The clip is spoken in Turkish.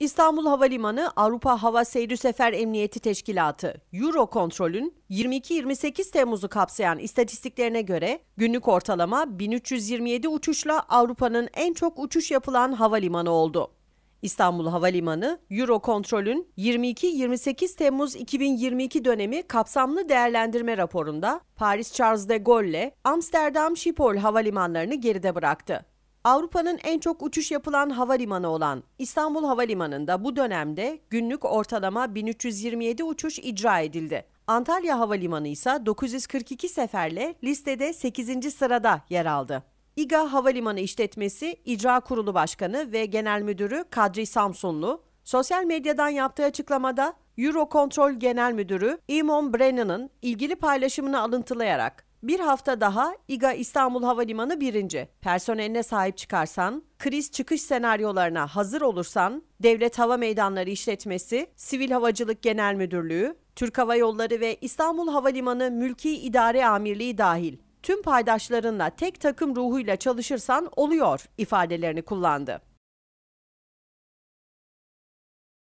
İstanbul Havalimanı Avrupa Hava Seyri Sefer Emniyeti Teşkilatı Eurocontrol'ün 22-28 Temmuz'u kapsayan istatistiklerine göre günlük ortalama 1327 uçuşla Avrupa'nın en çok uçuş yapılan havalimanı oldu. İstanbul Havalimanı Eurocontrol'ün 22-28 Temmuz 2022 dönemi kapsamlı değerlendirme raporunda Paris Charles de Gaulle'le Amsterdam Schiphol havalimanlarını geride bıraktı. Avrupa'nın en çok uçuş yapılan havalimanı olan İstanbul Havalimanı'nda bu dönemde günlük ortalama 1327 uçuş icra edildi. Antalya Havalimanı ise 942 seferle listede 8. sırada yer aldı. İGA Havalimanı İşletmesi İcra Kurulu Başkanı ve Genel Müdürü Kadri Samsunlu, sosyal medyadan yaptığı açıklamada Eurocontrol Genel Müdürü Eamon Brennan'ın ilgili paylaşımını alıntılayarak bir hafta daha İGA İstanbul Havalimanı birinci. Personeline sahip çıkarsan, kriz çıkış senaryolarına hazır olursan, Devlet Hava Meydanları İşletmesi, Sivil Havacılık Genel Müdürlüğü, Türk Hava Yolları ve İstanbul Havalimanı Mülki İdare Amirliği dahil tüm paydaşlarınla tek takım ruhuyla çalışırsan oluyor ifadelerini kullandı.